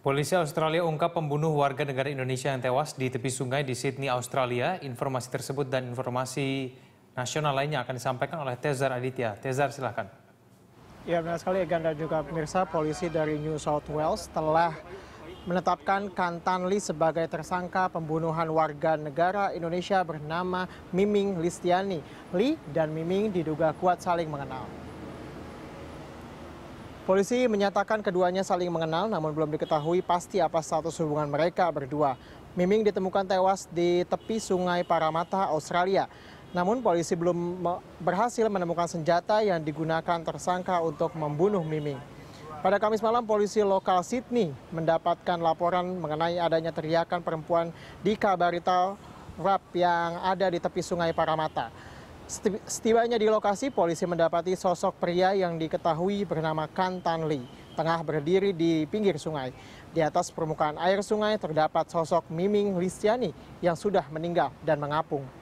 Polisi Australia ungkap pembunuh warga negara Indonesia yang tewas di tepi sungai di Sydney, Australia. Informasi tersebut dan informasi nasional lainnya akan disampaikan oleh Tezar Aditya. Tezar, silahkan. Ya, benar sekali Egan dan juga pemirsa, polisi dari New South Wales telah menetapkan Kantan Lee sebagai tersangka pembunuhan warga negara Indonesia bernama Miming Listiani. Lee dan Miming diduga kuat saling mengenal. Polisi menyatakan keduanya saling mengenal namun belum diketahui pasti apa status hubungan mereka berdua. Miming ditemukan tewas di tepi sungai Paramata, Australia. Namun polisi belum berhasil menemukan senjata yang digunakan tersangka untuk membunuh Miming. Pada Kamis malam, polisi lokal Sydney mendapatkan laporan mengenai adanya teriakan perempuan di Kabarita Rap yang ada di tepi sungai Paramata. Setibanya di lokasi, polisi mendapati sosok pria yang diketahui bernama Kantan Lee, tengah berdiri di pinggir sungai. Di atas permukaan air sungai terdapat sosok Miming Listiani yang sudah meninggal dan mengapung.